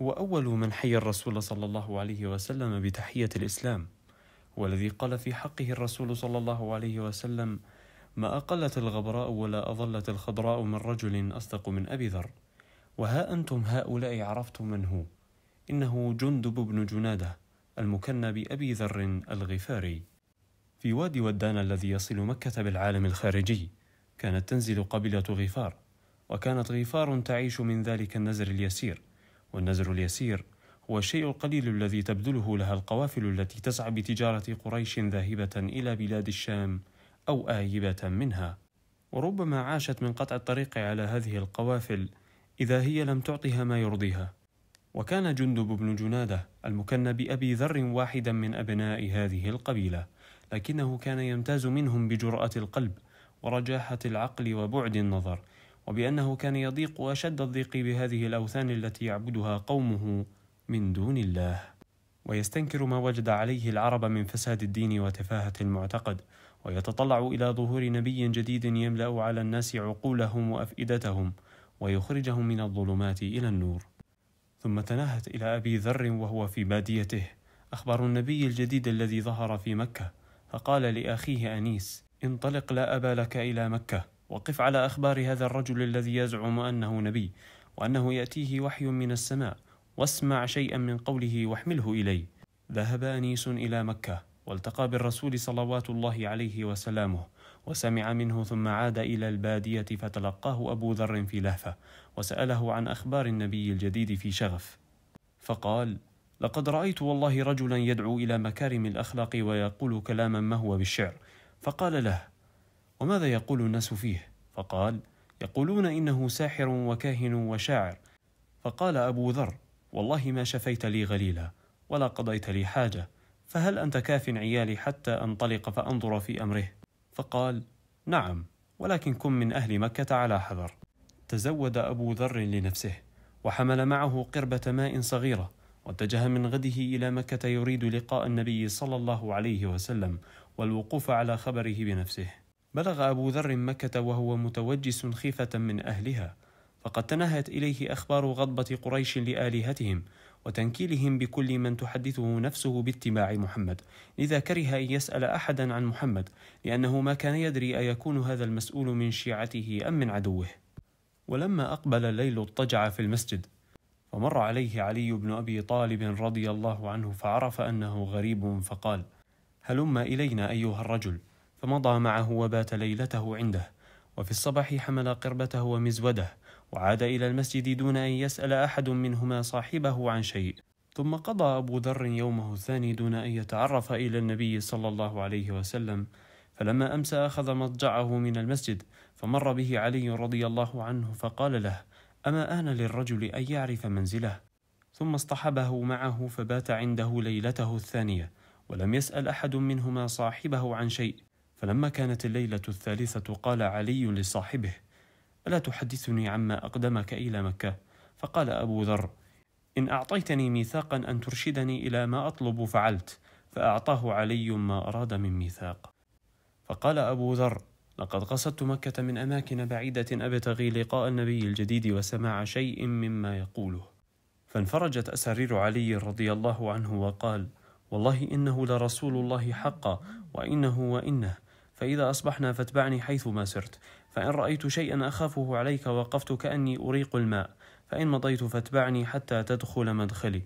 وأول من حي الرسول صلى الله عليه وسلم بتحية الإسلام والذي قال في حقه الرسول صلى الله عليه وسلم ما أقلت الغبراء ولا أظلت الخضراء من رجل أصدق من أبي ذر وها أنتم هؤلاء عرفتم من هو إنه جندب بن جنادة المكنى بأبي ذر الغفاري في وادي ودان الذي يصل مكة بالعالم الخارجي كانت تنزل قبيلة غفار وكانت غفار تعيش من ذلك النزر اليسير والنزر اليسير هو الشيء القليل الذي تبذله لها القوافل التي تسعى بتجارة قريش ذاهبة إلى بلاد الشام أو آيبة منها وربما عاشت من قطع الطريق على هذه القوافل إذا هي لم تعطها ما يرضيها وكان جندب بن جنادة المكن بأبي ذر واحدا من أبناء هذه القبيلة لكنه كان يمتاز منهم بجرأة القلب ورجاحة العقل وبعد النظر وبأنه كان يضيق أشد الضيق بهذه الأوثان التي يعبدها قومه من دون الله ويستنكر ما وجد عليه العرب من فساد الدين وتفاهة المعتقد ويتطلع إلى ظهور نبي جديد يملأ على الناس عقولهم وأفئدتهم ويخرجهم من الظلمات إلى النور ثم تنهت إلى أبي ذر وهو في باديته أخبر النبي الجديد الذي ظهر في مكة فقال لأخيه أنيس انطلق لا أبا لك إلى مكة وقف على أخبار هذا الرجل الذي يزعم أنه نبي وأنه يأتيه وحي من السماء واسمع شيئا من قوله واحمله إلي ذهب أنيس إلى مكة والتقى بالرسول صلوات الله عليه وسلامه وسمع منه ثم عاد إلى البادية فتلقاه أبو ذر في لهفة وسأله عن أخبار النبي الجديد في شغف فقال لقد رأيت والله رجلا يدعو إلى مكارم الأخلاق ويقول كلاما ما هو بالشعر فقال له وماذا يقول الناس فيه فقال يقولون انه ساحر وكاهن وشاعر فقال ابو ذر والله ما شفيت لي غليلا ولا قضيت لي حاجه فهل انت كاف عيالي حتى انطلق فانظر في امره فقال نعم ولكن كن من اهل مكه على حذر تزود ابو ذر لنفسه وحمل معه قربه ماء صغيره واتجه من غده الى مكه يريد لقاء النبي صلى الله عليه وسلم والوقوف على خبره بنفسه بلغ أبو ذر مكة وهو متوجس خيفة من أهلها، فقد تنهت إليه أخبار غضبة قريش لآلهتهم وتنكيلهم بكل من تحدثه نفسه باتباع محمد، لذا كره أن يسأل أحدا عن محمد، لأنه ما كان يدري أيكون هذا المسؤول من شيعته أم من عدوه. ولما أقبل الليل اضطجع في المسجد، فمر عليه علي بن أبي طالب رضي الله عنه فعرف أنه غريب فقال: هلم إلينا أيها الرجل. فمضى معه وبات ليلته عنده وفي الصباح حمل قربته ومزوده وعاد إلى المسجد دون أن يسأل أحد منهما صاحبه عن شيء ثم قضى أبو ذر يومه الثاني دون أن يتعرف إلى النبي صلى الله عليه وسلم فلما أمسى أخذ مضجعه من المسجد فمر به علي رضي الله عنه فقال له أما آن للرجل أن يعرف منزله ثم اصطحبه معه فبات عنده ليلته الثانية ولم يسأل أحد منهما صاحبه عن شيء فلما كانت الليلة الثالثة قال علي لصاحبه: ألا تحدثني عما أقدمك إلى مكة؟ فقال أبو ذر: إن أعطيتني ميثاقا أن ترشدني إلى ما أطلب فعلت، فأعطاه علي ما أراد من ميثاق. فقال أبو ذر: لقد قصدت مكة من أماكن بعيدة أبتغي لقاء النبي الجديد وسماع شيء مما يقوله. فانفرجت أسارير علي رضي الله عنه وقال: والله إنه لرسول الله حقا وإنه وإنه فإذا أصبحنا فاتبعني حيثما سرت فإن رأيت شيئا أخافه عليك وقفت كأني أريق الماء فإن مضيت فاتبعني حتى تدخل مدخلي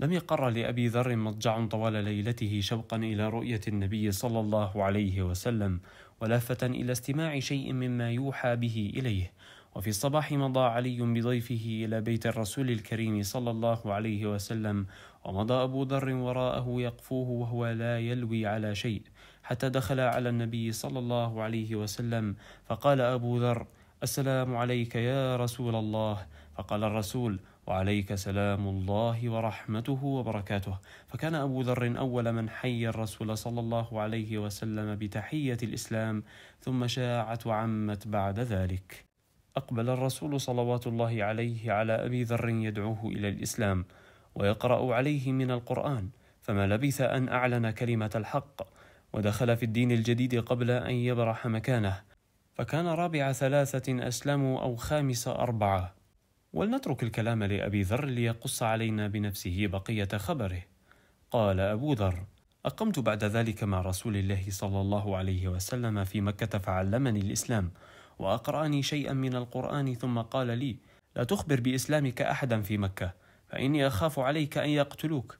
لم يقر لأبي ذر مضجع طوال ليلته شوقا إلى رؤية النبي صلى الله عليه وسلم ولهفة إلى استماع شيء مما يوحى به إليه وفي الصباح مضى علي بضيفه إلى بيت الرسول الكريم صلى الله عليه وسلم ومضى أبو ذر وراءه يقفوه وهو لا يلوي على شيء حتى دخل على النبي صلى الله عليه وسلم فقال أبو ذر السلام عليك يا رسول الله فقال الرسول وعليك سلام الله ورحمته وبركاته فكان أبو ذر أول من حي الرسول صلى الله عليه وسلم بتحية الإسلام ثم شاعت وعمت بعد ذلك أقبل الرسول صلوات الله عليه على أبي ذر يدعوه إلى الإسلام ويقرأ عليه من القرآن فما لبث أن أعلن كلمة الحق ودخل في الدين الجديد قبل أن يبرح مكانه فكان رابع ثلاثة أسلموا أو خامس أربعة ولنترك الكلام لأبي ذر ليقص علينا بنفسه بقية خبره قال أبو ذر أقمت بعد ذلك مع رسول الله صلى الله عليه وسلم في مكة فعلمني الإسلام وأقرأني شيئا من القرآن ثم قال لي لا تخبر بإسلامك أحدا في مكة فإني أخاف عليك أن يقتلوك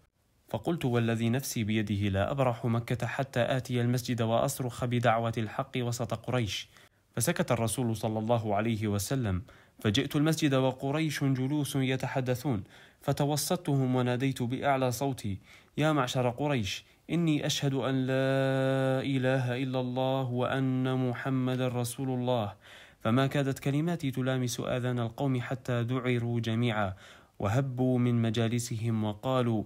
فقلت والذي نفسي بيده لا أبرح مكة حتى آتي المسجد وأصرخ بدعوة الحق وسط قريش فسكت الرسول صلى الله عليه وسلم فجئت المسجد وقريش جلوس يتحدثون فتوسطتهم وناديت بأعلى صوتي يا معشر قريش إني أشهد أن لا إله إلا الله وأن محمد رسول الله فما كادت كلماتي تلامس آذان القوم حتى ذعروا جميعا وهبوا من مجالسهم وقالوا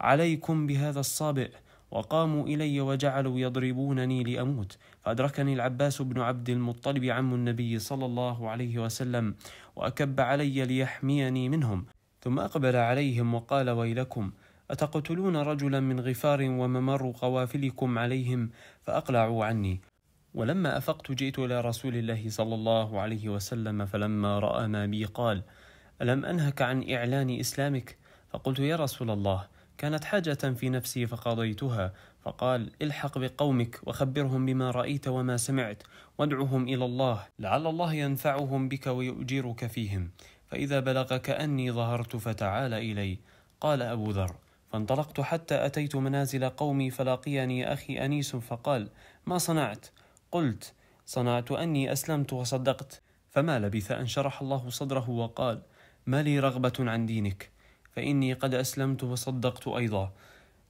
عليكم بهذا الصابئ وقاموا إلي وجعلوا يضربونني لأموت فأدركني العباس بن عبد المطلب عم النبي صلى الله عليه وسلم وأكب علي ليحميني منهم ثم أقبل عليهم وقال ويلكم أتقتلون رجلا من غفار وممر قوافلكم عليهم فأقلعوا عني ولما أفقت جئت إلى رسول الله صلى الله عليه وسلم فلما رأى ما بي قال ألم أنهك عن إعلان إسلامك فقلت يا رسول الله كانت حاجة في نفسي فقضيتها فقال الحق بقومك وخبرهم بما رأيت وما سمعت وادعهم إلى الله لعل الله ينفعهم بك ويؤجرك فيهم فإذا بلغك أني ظهرت فتعال إلي قال أبو ذر فانطلقت حتى أتيت منازل قومي فلاقيني أخي أنيس فقال ما صنعت قلت صنعت أني أسلمت وصدقت فما لبث أن شرح الله صدره وقال ما لي رغبة عن دينك فإني قد أسلمت وصدقت أيضا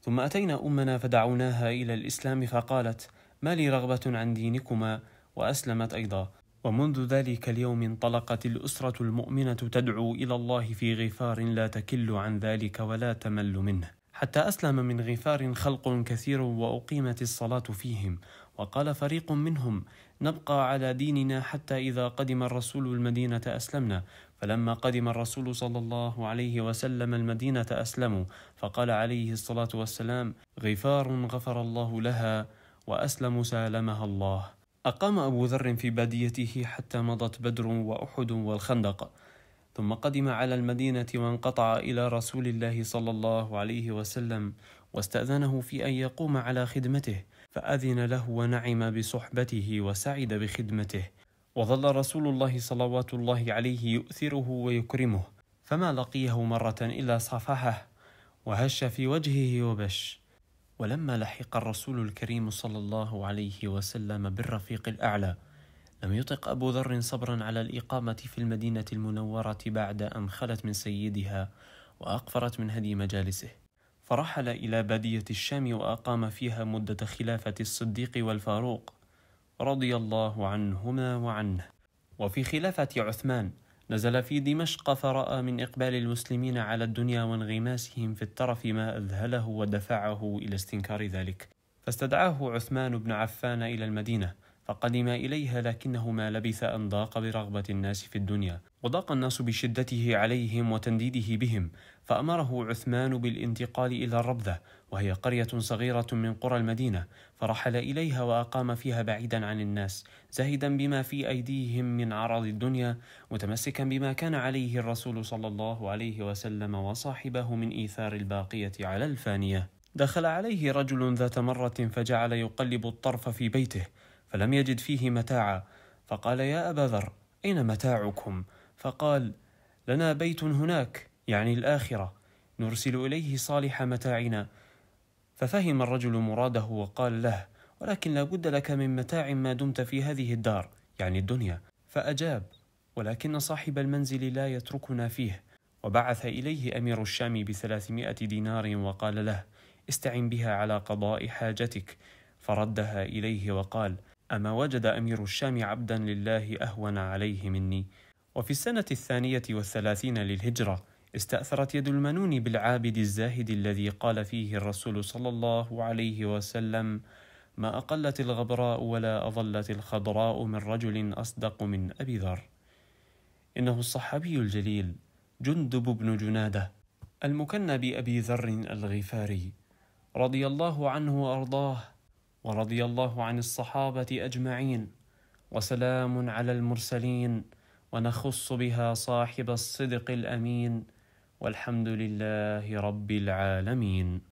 ثم أتينا أمنا فدعوناها إلى الإسلام فقالت ما لي رغبة عن دينكما وأسلمت أيضا ومنذ ذلك اليوم انطلقت الأسرة المؤمنة تدعو إلى الله في غفار لا تكل عن ذلك ولا تمل منه حتى أسلم من غفار خلق كثير وأقيمت الصلاة فيهم وقال فريق منهم نبقى على ديننا حتى إذا قدم الرسول المدينة أسلمنا فلما قدم الرسول صلى الله عليه وسلم المدينة أسلموا فقال عليه الصلاة والسلام غفار غفر الله لها وأسلم سالمها الله أقام أبو ذر في باديته حتى مضت بدر وأحد والخندق ثم قدم على المدينة وانقطع إلى رسول الله صلى الله عليه وسلم واستأذنه في أن يقوم على خدمته فأذن له ونعم بصحبته وسعد بخدمته وظل رسول الله صلوات الله عليه يؤثره ويكرمه فما لقيه مرة إلا صافحه وهش في وجهه وبش ولما لحق الرسول الكريم صلى الله عليه وسلم بالرفيق الأعلى لم يطق أبو ذر صبرا على الإقامة في المدينة المنورة بعد أن خلت من سيدها وأقفرت من هدي مجالسه فرحل إلى بادية الشام وأقام فيها مدة خلافة الصديق والفاروق رضي الله عنهما وعنه وفي خلافة عثمان نزل في دمشق فرأى من إقبال المسلمين على الدنيا وانغماسهم في الترف ما أذهله ودفعه إلى استنكار ذلك فاستدعاه عثمان بن عفان إلى المدينة فقدم إليها لكنه ما لبث أن ضاق برغبة الناس في الدنيا وضاق الناس بشدته عليهم وتنديده بهم فأمره عثمان بالانتقال إلى الربذة وهي قرية صغيرة من قرى المدينة فرحل إليها وأقام فيها بعيدا عن الناس زاهدا بما في أيديهم من عرض الدنيا متمسكا بما كان عليه الرسول صلى الله عليه وسلم وصاحبه من إيثار الباقية على الفانية دخل عليه رجل ذات مرة فجعل يقلب الطرف في بيته فلم يجد فيه متاعا فقال يا أبا ذر أين متاعكم؟ فقال لنا بيت هناك يعني الآخرة نرسل إليه صالح متاعنا ففهم الرجل مراده وقال له ولكن لا بد لك من متاع ما دمت في هذه الدار يعني الدنيا فأجاب ولكن صاحب المنزل لا يتركنا فيه وبعث إليه أمير الشام بثلاثمائة دينار وقال له استعن بها على قضاء حاجتك فردها إليه وقال أما وجد أمير الشام عبدا لله أهون عليه مني وفي السنة الثانية والثلاثين للهجرة استأثرت يد المنون بالعابد الزاهد الذي قال فيه الرسول صلى الله عليه وسلم ما أقلت الغبراء ولا أظلت الخضراء من رجل أصدق من أبي ذر إنه الصحابي الجليل جندب بن جنادة المكنى بأبي ذر الغفاري رضي الله عنه وأرضاه ورضي الله عن الصحابه اجمعين وسلام على المرسلين ونخص بها صاحب الصدق الامين والحمد لله رب العالمين